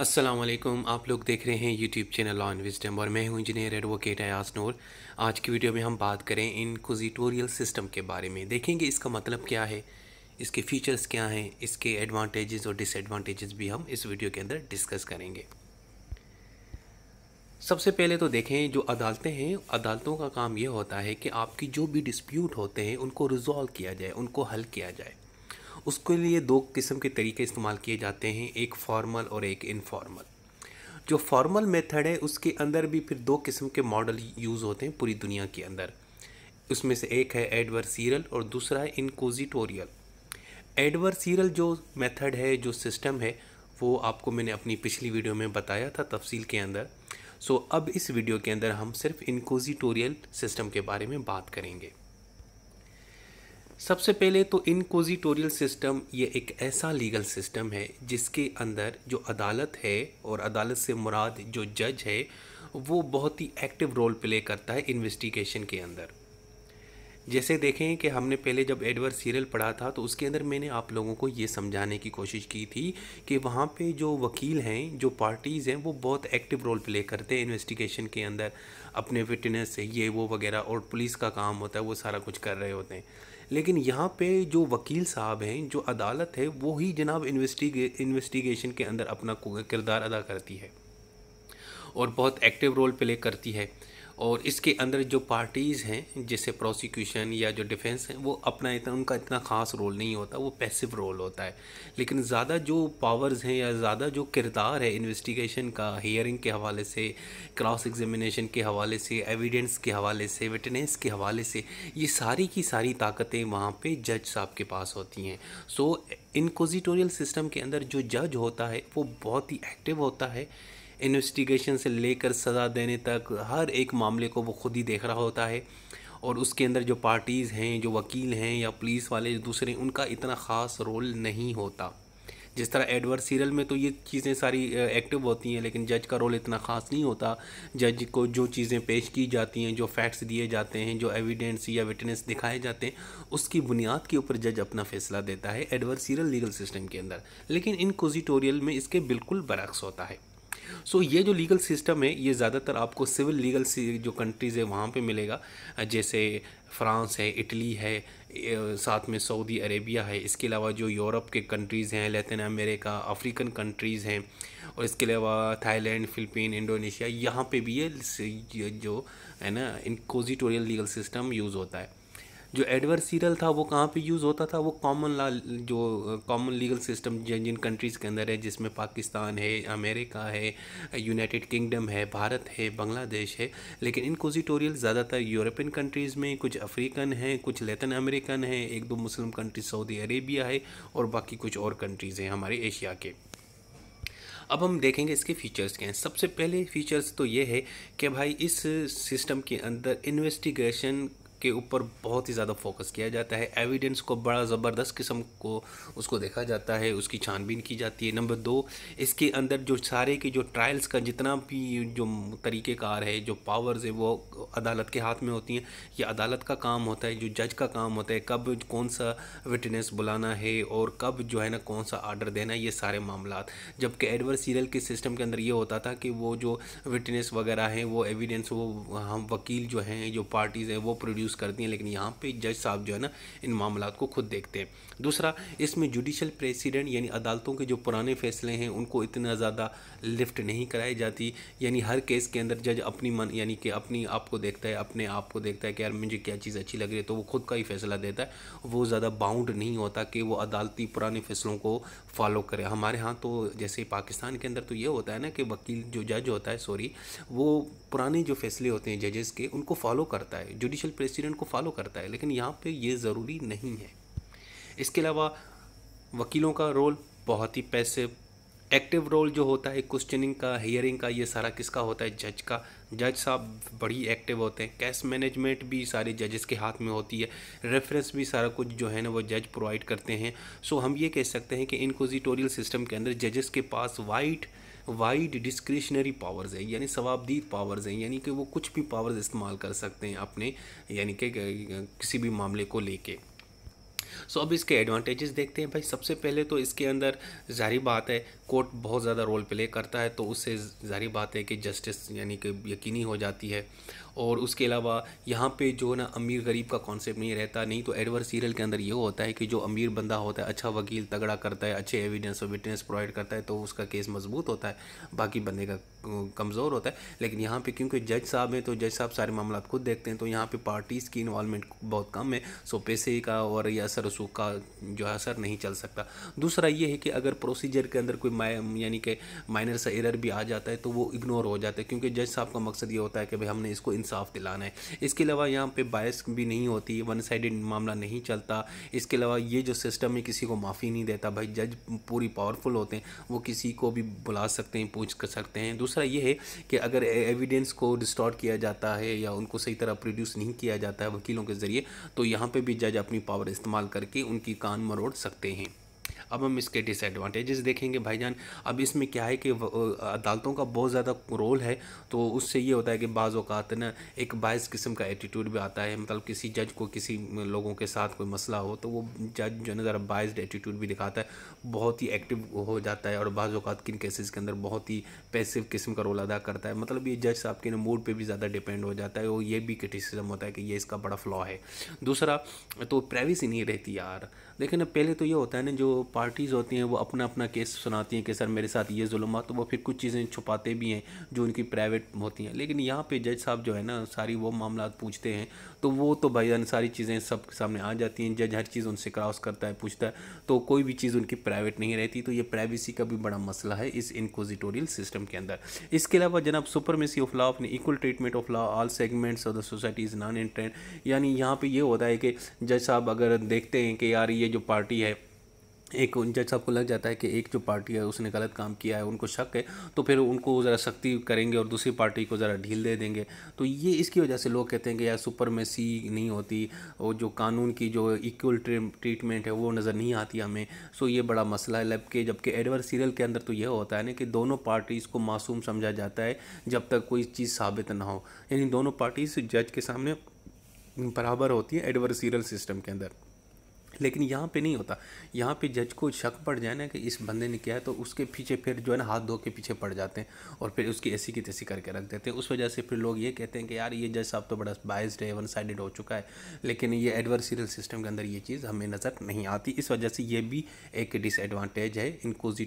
असलम आप लोग देख रहे हैं YouTube channel law and wisdom और मैं हूं इंजीनियर एडवोकेट अयाज नूर आज की वीडियो में हम बात करें इन इनक्विजिटोरियल सिस्टम के बारे में देखेंगे इसका मतलब क्या है इसके फीचर्स क्या हैं इसके एडवांटेजेस और डिसएडवांटेजेस भी हम इस वीडियो के अंदर डिस्कस करेंगे सबसे पहले तो देखें जो अदालतें हैं अदालतों का काम यह होता है कि आपकी जो भी डिस्प्यूट होते हैं उनको रिजॉल्व किया जाए उनको हल किया जाए उसके लिए दो किस्म के तरीके इस्तेमाल किए जाते हैं एक फॉर्मल और एक इनफॉर्मल जो फॉर्मल मेथड है उसके अंदर भी फिर दो किस्म के मॉडल यूज़ होते हैं पूरी दुनिया के अंदर उसमें से एक है एडवर्सीरल और दूसरा है इनकोजिटोरियल एडवर्सीरल जो मेथड है जो सिस्टम है वो आपको मैंने अपनी पिछली वीडियो में बताया था तफसील के अंदर सो अब इस वीडियो के अंदर हम सिर्फ इनकोजिटोरियल सिस्टम के बारे में बात करेंगे सबसे पहले तो इनकोजिटोरियल सिस्टम ये एक ऐसा लीगल सिस्टम है जिसके अंदर जो अदालत है और अदालत से मुराद जो जज है वो बहुत ही एक्टिव रोल प्ले करता है इन्वेस्टिगेशन के अंदर जैसे देखें कि हमने पहले जब एडवर सीरियल पढ़ा था तो उसके अंदर मैंने आप लोगों को ये समझाने की कोशिश की थी कि वहाँ पे जो वकील हैं जो पार्टीज़ हैं वो बहुत एक्टिव रोल प्ले करते हैं इन्वेस्टिगेशन के अंदर अपने फिटनेस ये वो वगैरह और पुलिस का काम होता है वो सारा कुछ कर रहे होते हैं लेकिन यहाँ पे जो वकील साहब हैं जो अदालत है वो ही जनाब इन्वेस्टिगे इन्वेस्टिगेशन के अंदर अपना किरदार अदा करती है और बहुत एक्टिव रोल प्ले करती है और इसके अंदर जो पार्टीज़ हैं जैसे प्रोसिक्यूशन या जो डिफेंस हैं वो अपना इतना उनका इतना ख़ास रोल नहीं होता वो पैसिव रोल होता है लेकिन ज़्यादा जो पावर्स हैं या ज़्यादा जो किरदार है इन्वेस्टिगेशन का हियरिंग के हवाले से क्रॉस एग्जामिनेशन के हवाले से एविडेंस के हवाले से विटनेस के हवाले से ये सारी की सारी ताकतें वहाँ पर जज साहब के पास होती हैं सो इनकोजिटोरियल सिस्टम के अंदर जो जज होता है वो बहुत ही एक्टिव होता है इन्वेस्टिगेशन से लेकर सज़ा देने तक हर एक मामले को वो खुद ही देख रहा होता है और उसके अंदर जो पार्टीज़ हैं जो वकील हैं या पुलिस वाले दूसरे उनका इतना ख़ास रोल नहीं होता जिस तरह एडवर्स सीरियल में तो ये चीज़ें सारी एक्टिव होती हैं लेकिन जज का रोल इतना ख़ास नहीं होता जज को जो चीज़ें पेश की जाती हैं जो फैक्ट्स दिए जाते हैं जो एविडेंस या विटनेस दिखाए जाते हैं उसकी बुनियाद के ऊपर जज अपना फैसला देता है एडवर्स सीरियल लीगल सिस्टम के अंदर लेकिन इन कोजिटोरियल में इसके बिल्कुल बरक्स होता है सो ये जो लीगल सिस्टम है ये ज़्यादातर आपको सिविल लीगल जो कंट्रीज़ है वहाँ पे मिलेगा जैसे फ्रांस है इटली है साथ में सऊदी अरेबिया है इसके अलावा जो यूरोप के कंट्रीज़ हैं लेतिन अमेरिका अफ्रीकन कंट्रीज़ हैं और इसके अलावा थाईलैंड फिलिपीन इंडोनेशिया यहाँ पे भी ये जो है ना इनकोजिटोरियल लीगल सिस्टम यूज़ होता है जो एडवर्सीरल था वो कहाँ पे यूज़ होता था वो कॉमन लॉ जो कॉमन लीगल सिस्टम जिन जिन कंट्रीज़ के अंदर है जिसमें पाकिस्तान है अमेरिका है यूनाइटेड किंगडम है भारत है बांग्लादेश है लेकिन इनकोजिटोरियल ज़्यादातर यूरोपियन कंट्रीज़ में कुछ अफ्रीकन हैं कुछ लेतन अमेरिकन हैं एक दो मुस्लिम कंट्री सऊदी अरेबिया है और बाकी कुछ और कंट्रीज़ हैं हमारे एशिया के अब हम देखेंगे इसके फीचर्स क्या हैं सबसे पहले फीचर्स तो ये है कि भाई इस सिस्टम के अंदर इन्वेस्टिगेशन के ऊपर बहुत ही ज़्यादा फोकस किया जाता है एविडेंस को बड़ा ज़बरदस्त किस्म को उसको देखा जाता है उसकी छानबीन की जाती है नंबर दो इसके अंदर जो सारे के जो ट्रायल्स का जितना भी जो तरीक़ेकार है जो पावर्स है वो अदालत के हाथ में होती हैं या अदालत का काम होता है जो जज का काम होता है कब कौन सा विटनेस बुलाना है और कब जो है ना कौन सा आर्डर देना है ये सारे मामला जबकि एडवर्सीरियल के सिस्टम के अंदर ये होता था कि वो जो विटनेस वगैरह हैं वो एविडेंस वो हम वकील जो हैं जो पार्टीज़ हैं वो प्रोड्यूस यूज़ करती हैं लेकिन यहाँ पे जज साहब जो है ना इन मामला को खुद देखते हैं दूसरा इसमें जुडिशल प्रेसिडेंट यानी अदालतों के जो पुराने फैसले हैं उनको इतना ज़्यादा लिफ्ट नहीं कराई जाती यानी हर केस के अंदर जज अपनी मन यानी कि अपनी आप को देखता है अपने आप को देखता है कि यार मुझे क्या चीज़ अच्छी लग रही है तो वो खुद का ही फैसला देता है वो ज़्यादा बाउंड नहीं होता कि वो अदालती पुराने फैसलों को फॉलो करे हमारे यहाँ तो जैसे पाकिस्तान के अंदर तो ये होता है ना कि वकील जो जज होता है सॉरी वो पुराने जो फैसले होते हैं जजेस के उनको फॉलो करता है जुडिशल प्रेस प्रेसिडेंट को फॉलो करता है लेकिन यहाँ पे ये ज़रूरी नहीं है इसके अलावा वकीलों का रोल बहुत ही पैसे एक्टिव रोल जो होता है क्वेश्चनिंग का हियरिंग का ये सारा किसका होता है जज का जज साहब बड़ी एक्टिव होते हैं कैश मैनेजमेंट भी सारे जजेस के हाथ में होती है रेफरेंस भी सारा कुछ जो है ना वो जज प्रोवाइड करते हैं सो हम ये कह सकते हैं कि इनकोजिटोरियल सिस्टम के अंदर जजेस के पास वाइट वाइड डिस्क्रिशनरी पावर्स है यानी सवाबदीद पावर्स हैं यानी कि वो कुछ भी पावर्स इस्तेमाल कर सकते हैं अपने यानी कि किसी भी मामले को लेके सो so, अब इसके एडवांटेजेस देखते हैं भाई सबसे पहले तो इसके अंदर जारी बात है कोर्ट बहुत ज़्यादा रोल प्ले करता है तो उससे जारी बात है कि जस्टिस यानी कि यकीनी हो जाती है और उसके अलावा यहाँ पे जो है ना अमीर गरीब का कॉन्सेप्ट नहीं रहता नहीं तो एडवर्स सीरियल के अंदर ये होता है कि जो अमीर बंदा होता है अच्छा वकील तगड़ा करता है अच्छे एविडेंस और विटनेस प्रोवाइड करता है तो उसका केस मजबूत होता है बाकी बंदे का कमज़ोर होता है लेकिन यहाँ पर क्योंकि जज साहब हैं तो जज साहब सारे मामला खुद देखते हैं तो यहाँ पर पार्टीज़ की इन्वॉलमेंट बहुत कम है सो पैसे का और यह असर रसूख का जो है असर नहीं चल सकता दूसरा ये है कि अगर प्रोसीजर के अंदर कोई यानी कि माइनर सा एरर भी आ जाता है तो वो इग्नोर हो जाता है क्योंकि जज साहब का मकसद ये होता है कि भाई हमने इसको इंसाफ दिलाना है इसके अलावा यहाँ पे बायस भी नहीं होती वन साइडेड मामला नहीं चलता इसके अलावा ये जो सिस्टम है किसी को माफ़ी नहीं देता भाई जज पूरी पावरफुल होते हैं वो किसी को भी बुला सकते हैं पूछ सकते हैं दूसरा ये है कि अगर एविडेंस को डिस्टॉर्ट किया जाता है या उनको सही तरह प्रोड्यूस नहीं किया जाता है वकीलों के ज़रिए तो यहाँ पर भी जज अपनी पावर इस्तेमाल करके उनकी कान मरोड़ सकते हैं अब हम इसके डिसएडवांटेजेस देखेंगे भाईजान अब इसमें क्या है कि अदालतों का बहुत ज़्यादा रोल है तो उससे ये होता है कि बाज़ अवत ना एक बायस किस्म का एटीट्यूड भी आता है मतलब किसी जज को किसी लोगों के साथ कोई मसला हो तो वो जज जो है ना ज़रा बायस एटीट्यूड भी दिखाता है बहुत ही एक्टिव हो जाता है और बाज़ अवत किन केसेज़ के अंदर बहुत ही पैसिव किस्म का रोल अदा करता है मतलब ये जज साहब के मूड पर भी ज़्यादा डिपेंड हो जाता है और ये भी क्रिटिसिज्म होता है कि ये इसका बड़ा फ्लॉ है दूसरा तो प्राइवेसी नहीं रहती यार ना पहले तो ये होता है ना जो पार्टीज़ होती हैं वो अपना अपना केस सुनाती हैं कि सर मेरे साथ ये जुल्म हुआ तो वो फिर कुछ चीज़ें छुपाते भी हैं जो उनकी प्राइवेट होती हैं लेकिन यहाँ पे जज साहब जो है ना सारी वो मामला पूछते हैं तो वो तो भाई सारी चीज़ें सब सामने आ जाती हैं जज हर चीज़ उनसे क्रॉस करता है पूछता है तो कोई भी चीज़ उनकी प्राइवेट नहीं रहती तो ये प्राइवेसी का भी बड़ा मसला है इस इनकोजिटोरियल सिस्टम के अंदर इसके अलावा जनाब सुपरमेसी ऑफ लॉ अपने equal treatment of law all segments of the society non inherent यानी यहाँ पर यह होता है कि जज साहब अगर देखते हैं कि यार ये जो पार्टी है एक जज साहब को लग जाता है कि एक जो पार्टी है उसने गलत काम किया है उनको शक है तो फिर उनको ज़रा सख्ती करेंगे और दूसरी पार्टी को ज़रा ढील दे देंगे तो ये इसकी वजह से लोग कहते हैं कि यार सुपर में सी नहीं होती और जो कानून की जो इक्वल ट्रीटमेंट है वो नज़र नहीं आती हमें सो ये बड़ा मसला है लबकि जबकि एडवर सीरियल के अंदर तो यह होता है ना कि दोनों पार्टीज़ को मासूम समझा जाता है जब तक कोई चीज़ साबित ना हो यानी दोनों पार्टीज़ जज के सामने बराबर होती है सीरियल सिस्टम के अंदर लेकिन यहाँ पे नहीं होता यहाँ पे जज को शक पड़ जाए ना कि इस बंदे ने किया है तो उसके पीछे फिर जो है ना हाथ धो के पीछे पड़ जाते हैं और फिर उसकी ऐसी की तैसी करके रख देते हैं उस वजह से फिर लोग ये कहते हैं कि यार ये जज साहब तो बड़ा बाइस्ड है वन साइडेड हो चुका है लेकिन ये एडवर्सरियल सिस्टम के अंदर ये चीज़ हमें नज़र नहीं आती इस वजह से ये भी एक डिसएडवाटेज है इनकोजिट